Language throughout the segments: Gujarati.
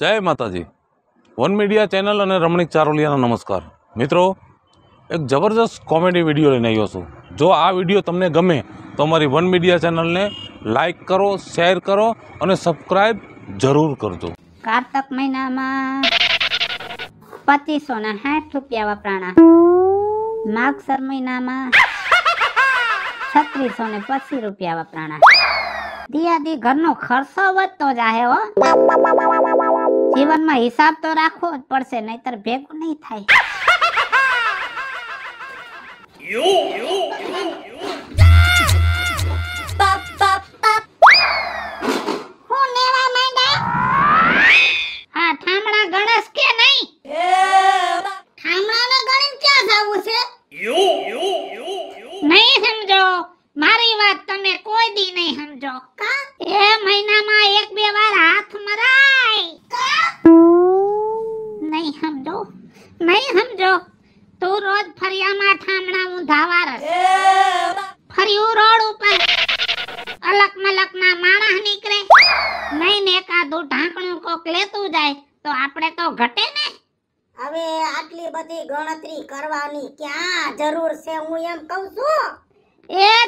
જય માતાજી વન મીડિયા ચેનલ અને રમણીક ચારોલિયાના નમસ્કાર મિત્રો એક જબરજસ્ત કોમેડી વિડીયો લઈને આવ્યો છું જો આ વિડીયો તમને ગમે તો અમારી વન મીડિયા ચેનલને લાઇક કરો શેર કરો અને સબસ્ક્રાઈબ જરૂર કરજો કારતક મહિનામાં પચીસો ને સાઠ રૂપિયા વપરાણા માગસર મહિનામાં છત્રીસો ને પચીસ રૂપિયા વપરાણા દિયાદી ઘરનો ખર્ચો વધતો જાહે હો જીવનમાં હિસાબ તો રાખવો જ પડશે નહીતર ભેગું નહીં થાય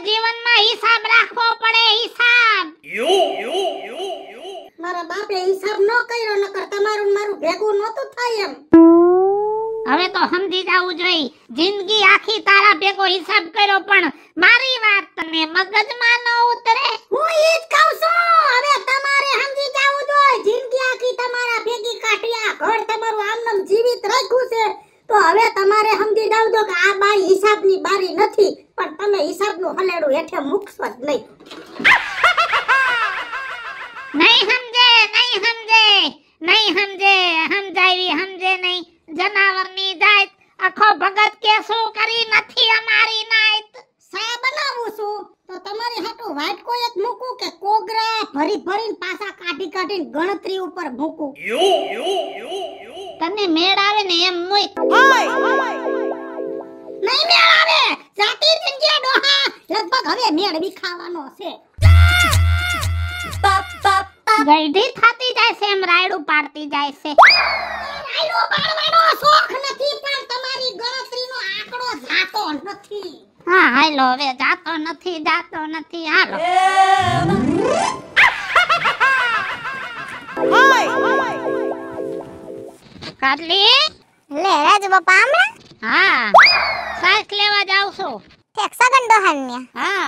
જીવનમાં હિસાબ રાખવો પડે હિસાબ મારા બાપે હિસાબ ન કર્યો નકર તમારું મારું ભેગું નહોતું થાય એમ હવે તો સમજી જાવું જોઈએ જિંદગી આખી તારા ભેગો હિસાબ કર્યો પણ મારી વાત તને મગજમાં ન ઉતરે હું ઈ જ કહું છું હવે તમારે સમજી જવું જોઈએ જિંદગી આખી તમારા ભેગી કાઢી ઘર તમારું આમનમ જીવિત રાખ્યું છે તો હવે તમારે સમજી જાવ કે આ બાઈ હિસાબની બારી નથી પણ તમે હિસાબનું હલેડું હેઠે મૂકશો જ નહીં નહીં સમજે નહીં સમજે નહીં સમજે સમજાવી સમજે નહીં જનાવરની જાત આખો ભગત કે શું કરી નથી અમારી નાત સા બનાવું છું તો તમારી હાટું વાટ કોઈ જ મૂકું કે કોગરા ભરી ભરીને પાછા કાઢી કાઢીને ગણતરી ઉપર મૂકું તને મેળ આવે ને એમ હોય નહીં મેળ જાતિ જગ્યા ડોહા લગભગ હવે મેળ ખાવાનો છે ગળધી થતી જાય છે એમ રાયડું પાડતી જાય છે રાયડું પાડવાનો શોખ નથી પણ તમારી ગણતરીનો આંકડો જાતો નથી હા હાલો હવે જાતો નથી જાતો નથી હાલો કાઢલી અરે રાજ બાપા આમરા હા શ્વાસ લેવા જાવ છો એક સગન દોહન હા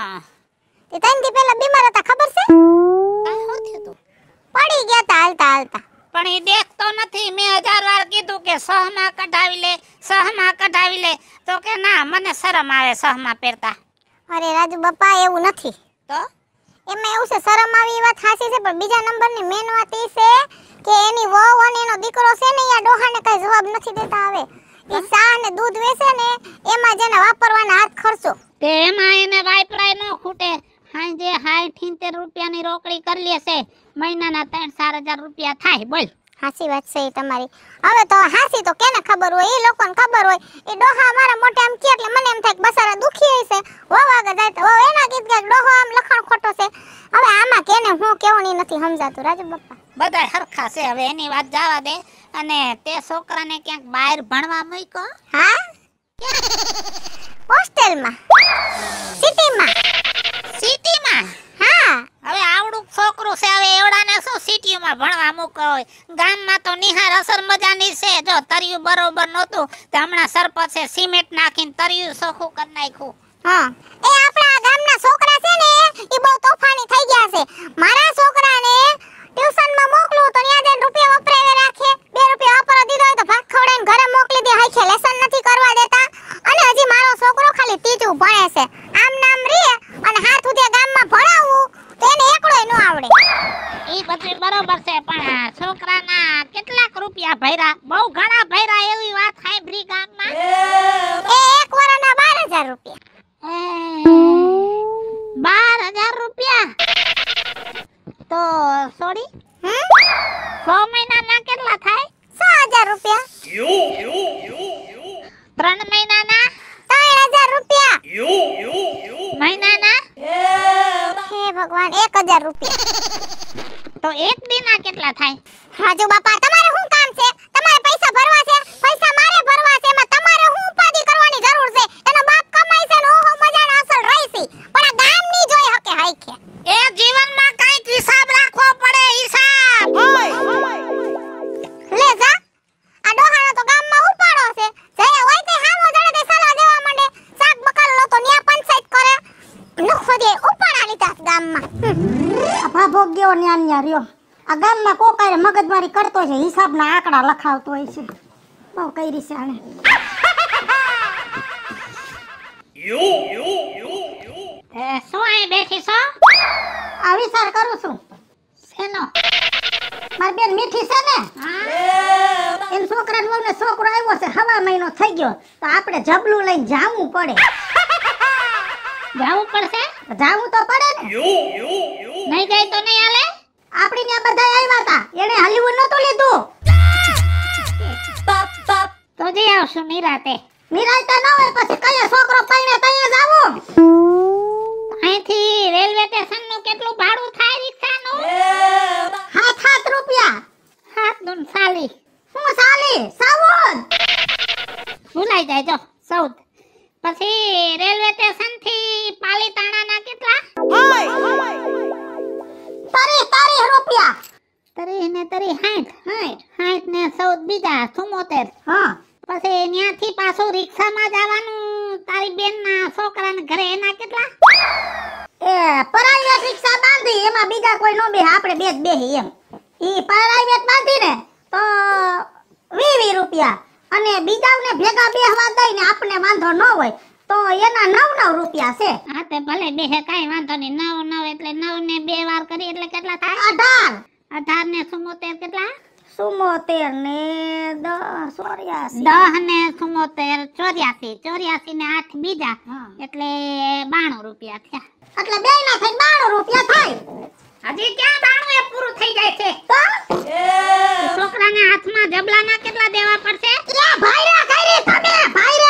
તે તન થી પેલા બીમાર હતા ખબર છે કાઈ હો તો પડી ગયા તા હાલતા હાલતા પણ એ દેખતો નથી મેં હજાર વાર કીધું કે સહમાં કઢાવી લે સહમાં કઢાવી લે તો કે ના મને શરમ આવે સહમાં પહેરતા અરે રાજુ બાપા એવું નથી તો એમાં એવું છે શરમ આવી એ વાત સાચી છે પણ બીજા નંબરની મેન વાત એ છે કે એની વહુ અને એનો દીકરો છે ને આ ડોહાને કઈ જવાબ નથી દેતા આવે એ ચા ને દૂધ વેચે ને એમાં જેને વાપરવાના હાથ ખર્ચો તે એમાં એને વાપરાય ન ખૂટે સાંજે હાઈ ઠીંતેર રૂપિયાની રોકડી કરી લેશે મહિનાના ત્રણ ચાર હજાર રૂપિયા થાય બોલ હાસી વાત છે તમારી હવે તો હાસી તો કેને ખબર હોય એ લોકોને ખબર હોય એ ડોહા મારા મોટે આમ કે એટલે મને એમ થાય કે બસારા દુખી હશે વો વાગે જાય તો એના ગીત ગાય ડોહો આમ લખાણ ખોટો છે હવે આમાં કેને હું કેવું નથી સમજાતું રાજુ બાપા બધા હરખા છે હવે એની વાત જવા દે અને તે છોકરાને ક્યાંક બહાર ભણવા મૂક્યો હા હોસ્ટેલમાં સિટીમાં સિટીમાં હા હવે આવડું છોકરું છે હવે એવડાને સિટીઓમાં ભણવા મૂકો હોય ગામમાં તો નિહાર અસર મજાની છે જો તરિયું બરોબર નહોતું તો હમણાં સરપંચે સિમેન્ટ નાખીને તર્યું સોખું કરી નાખ્યું હા એ આપણા ગામના છોકરા છે ને એ બહુ તોફાની થઈ ગયા છે મારા છોકરાને ટ્યુશનમાં મોકલું તો ત્યાં જઈને રૂપિયા વપરાવે રાખે બે રૂપિયા રાજુ બાપા તમારે શું કામ છે તમારે પૈસા ભરવા છે પૈસા મારે ભરવા છે એમાં તમારે હું ઉપાધી કરવાની જરૂર છે એનો બાપ કમાય છે ને ઓહો મજાનો અસર રહી પણ આ ગામ ની જોઈ હકે હાઈખે એ જીવનમાં કઈક હિસાબ રાખવો પડે હિસાબ લે જા આ ડોહાણો તો ગામમાં ઉપાડો છે જયા હોય તે હામો જણે તે સલાહ દેવા માંડે શાક બકાલ નો તો ન્યા પંચાયત કરે નખો દે ઉપાડા લીધા ગામમાં આ ભાભોગ્યો ન્યા ન્યા રહ્યો આ ગામમાં કોકારે મગજમારી કરતો છે હિસાબના આંકડા લખાવતો હોય છે બહુ કઈ રીતે આને શું અહીં બેઠી છો વિચાર કરું છું મારી બેન મીઠી છે ને એમ છોકરા છોકરો આવ્યો છે હવા મહિનો થઈ ગયો તો આપણે જબલું લઈને જાવું પડે જાવું પડશે જાવું તો પડે ને નહીં જાય તો નહીં આલે આપણે ત્યાં બધા આવ્યા હતા એને હલવું નતો લીધું બાપ બાપ તો જઈ આવશું મીરાતે મીરાતા ન હોય પછી કયો છોકરો પૈણે તઈએ જાવો અહીંથી રેલવે સ્ટેશન નું કેટલું ભાડું થાય નું હાથ હાથ રૂપિયા હાથ દુન સાલી શું સાલી સાવન ભૂલાઈ જાય જો સૌદ પછી રેલવે સ્ટેશન થી પાલીતાણા ના કેટલા રૂપિયા ત્રીસ ને ત્રીસ સાઠ સાઠ સાઠ ને ચૌદ બીજા ચુમ્મોતેર હા પછી ત્યાંથી પાછું રિક્ષામાં જવાનું તારી બેન ના છોકરા ઘરે એના કેટલા એ પ્રાઇવેટ રિક્ષા બાંધી એમાં બીજા કોઈ નો બે આપણે બે જ બેહી એમ એ પ્રાઇવેટ બાંધી ને તો વીસ રૂપિયા અને બીજાઓને ભેગા બેહવા દઈને આપણે વાંધો ન હોય તો એના નવ નવ રૂપિયા છે હા તે ભલે બે કાઈ વાંધો નહીં નવ નવ એટલે નવ ને બે વાર કરી એટલે કેટલા થાય અઢાર અઢાર ને ચુમ્મોતેર કેટલા ચુમ્મોતેર ને ચોર્યાસી દહ ને ચુમ્મોતેર ચોર્યાસી ચોર્યાસી ને આઠ બીજા એટલે બાણું રૂપિયા થયા એટલે બે ના થઈ બાણું રૂપિયા થાય હજી ક્યાં બાણું એ પૂરું થઈ જાય છે છોકરાના હાથમાં જબલાના કેટલા દેવા પડશે ભાઈ રે ભાઈ રે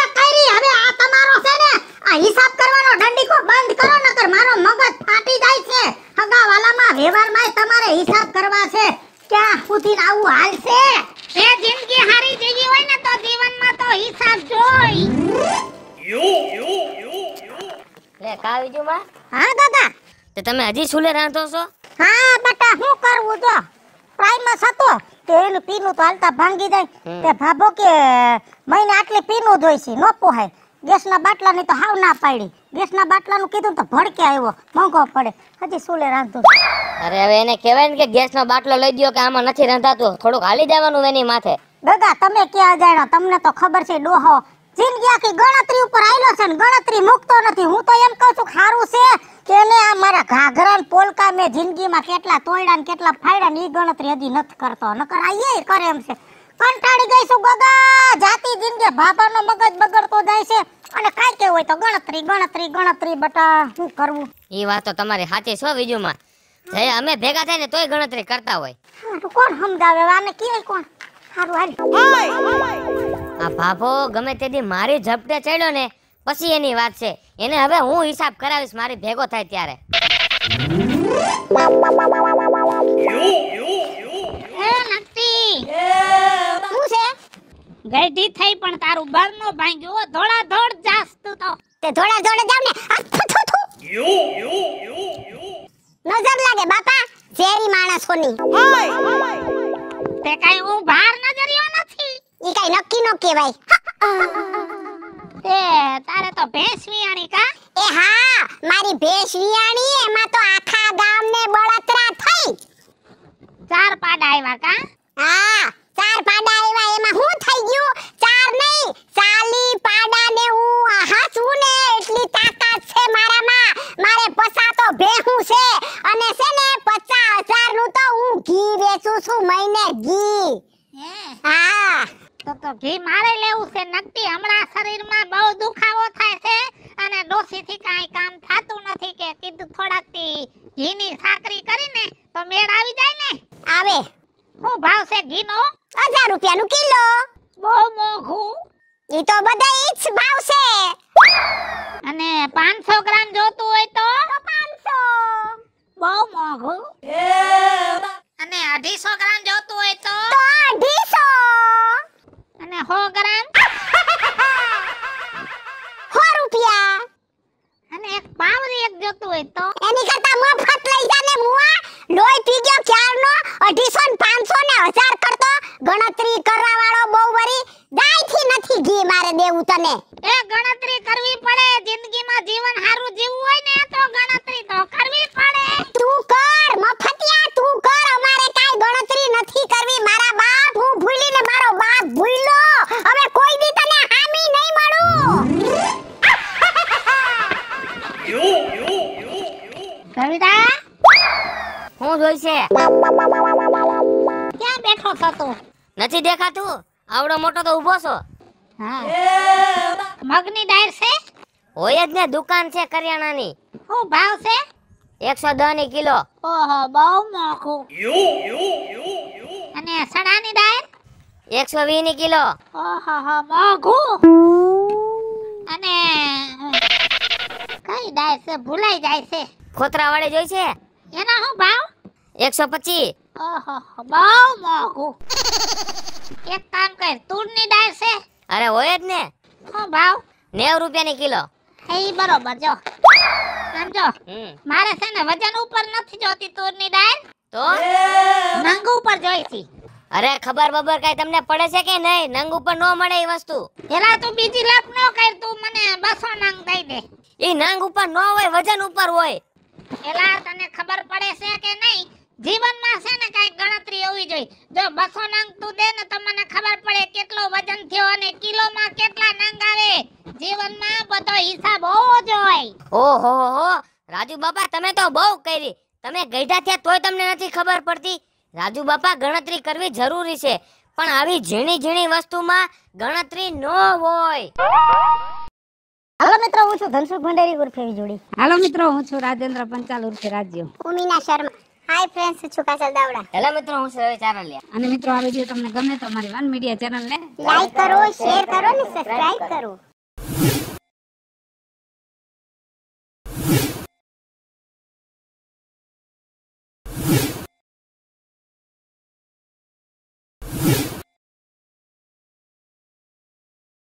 આ હિસાબ કરવાનો દંડીકો બંધ કરો નકર મારો મગજ ફાટી જાય છે હગાવાલામાં વ્યવહારમાં તમારે હિસાબ કરવા છે ક્યાં સુધી આવું હાલશે એ જિંદગી હારી જીવી હોય ને તો જીવનમાં તો હિસાબ જોઈ લે કાવીજુ માં હા દાદા તો તમે હજી છૂલે રાંધો છો હા બટા શું કરવું જો પ્રાઇમસ હતો તેલ પીનું તો હાલતા ભાંગી જાય તે ભાભો કે મહિને આટલી પીનું જોઈશી ન પોહાય ગેસના બાટલાની તો હાવ ના પાડી ગેસના બાટલાનું કીધું તો ભડકે આવ્યો મોંઘો પડે હજી સુલે રાંધું અરે હવે એને કહેવાય ને કે ગેસનો બાટલો લઈ દો કે આમાં નથી રાંધાતું થોડુંક હાલી દેવાનું એની માથે ગગા તમે ક્યાં જાણો તમને તો ખબર છે ડોહો જિંદગી આખી ગણતરી ઉપર આવેલો છે ને ગણતરી મૂકતો નથી હું તો એમ કહું છું ખારું છે તેને આ મારા ઘાઘરા પોલકા મેં જિંદગીમાં કેટલા તોડ્યા ને કેટલા ફાડ્યા ને એ ગણતરી હજી નથી કરતો નકર આ એ કરે એમ છે કંટાળી ગઈ છું ગગા જાતી જિંદગી ભાભાનો મગજ બગડતો જાય છે અને કાઈ કે હોય તો ગણતરી ગણતરી ગણતરી બટા શું કરવું એ વાત તો તમારી સાચી છો વિજુમાં જય અમે ભેગા થઈને તોય ગણતરી કરતા હોય કોણ સમજાવે આને કે કોણ સારું હાલ આ ભાભો ગમે તે તેથી મારી ઝપટે ચડ્યો ને પછી એની વાત છે એને હવે હું હિસાબ કરાવીશ મારી ભેગો થાય ત્યારે ગઈઢી થઈ પણ તારું બરનો ભાંગ્યો ધોળા ધોળ જાસ તું તો તે ધોળા ધોળ જાવ ને નજર લાગે બાપા ઝેરી માણસ હોની તે કઈ હું ભાર નજરિયો નથી ઈ કઈ નક્કી નો કહેવાય તે તારે તો ભેંસ વિયાણી કા એ હા મારી ભેંસ વિયાણી એમાં તો આખા ગામ ને બળતરા થઈ ચાર પાડા આવ્યા કા હા ચાર પાડા આવ્યા એમાં હું થઈ ગયું ચાર નહીં ચાલી પાડા ને હું હાસવું ને એટલી તાકાત છે મારામાં મારે પસા તો ભેહું છે અને છે ને 50000 નું તો હું ઘી વેચું છું મહિને ઘી હા તો તો ઘી મારે લેવું છે નક્કી હમણાં શરીરમાં બહુ દુખાવો થાય છે અને ડોસી થી કાઈ કામ થતું નથી કે કીધું થોડાક ઘીની સાકરી કરીને તો મેળ આવી જાય ને આવે હું ભાવ છે ઘીનો 1000 રૂપિયાનું કિલો બહુ મોંઘું ઈ તો બધા ઈચ ભાવ છે અને 500 ગ્રામ જોતું હોય તો 500 બહુ મોંઘું અને 250 ગ્રામ જોતું હોય તો તો અને 100 ગ્રામ 100 રૂપિયા અને એક પાવરી એક જોતું હોય તો એની કરતા મફત લઈ જા મુઆ લોહી પી ગયો ક્યારનો 250 ને 1000 કરતો ગણતરી કરવા વાળો બહુ વરી થી નથી ઘી મારે દેવું તને એ ગણતરી કરવી પડે જિંદગીમાં જીવન સારું જીવવું હોય ને તો ગણ શું જોઈશે ક્યાં બેઠો છો તું નથી દેખાતું આવડો મોટો તો ઊભો છો મગની ડાયર છે હોય જ ને દુકાન છે કરિયાણાની શું ભાવ છે 110 ની કિલો ઓહો બહુ મોંઘું અને સણાની ડાયર 120 ની કિલો ઓહો હો અને કઈ ડાયર છે ભૂલાઈ જાય છે ખોતરા વાળે જોઈ છે એના શું ભાવ એકસો પચીસ બહુ મોંઘું એક કામ કર તુરની દાળ છે અરે હોય જ ને શું ભાવ નેવ રૂપિયાની કિલો એ બરોબર જો સમજો મારે છે ને વજન ઉપર નથી જોતી તુરની દાળ તો નંગ ઉપર જોઈતી અરે ખબર બબર કઈ તમને પડે છે કે નહીં નંગ ઉપર નો મળે એ વસ્તુ પેલા તું બીજી લાપ નો કર તું મને બસો નંગ દઈ દે એ નંગ ઉપર નો હોય વજન ઉપર હોય પેલા તને ખબર પડે છે કે નહીં જીવનમાં છે ને કઈ ગણતરી હોવી જોઈએ જો બસો નંગ તું દે ને તમને ખબર પડે કેટલો વજન થયો અને કિલોમાં કેટલા નંગ આવે જીવનમાં બધો હિસાબ હોવો જોઈએ ઓહો હો રાજુ બાપા તમે તો બહુ કરી તમે ગઈઢા થયા તોય તમને નથી ખબર પડતી રાજુ બાપા ગણતરી કરવી જરૂરી છે પણ આવી ઝીણી ઝીણી વસ્તુમાં ગણતરી ન હોય હાલો મિત્રો હું છું ધનસુખ ભંડેરી ઉર્ફે જોડી હાલો મિત્રો હું છું રાજેન્દ્ર પંચાલ ઉર્ફે રાજ્યો હું મીના શર્મા હાય ફ્રેન્ડ્સ છું કાજલ દાવડા હેલો મિત્રો હું છું ચારલિયા અને મિત્રો આ વિડિયો તમને ગમે તો અમારી વન મીડિયા ચેનલને લાઈક કરો શેર કરો અને સબસ્ક્રાઇબ કરો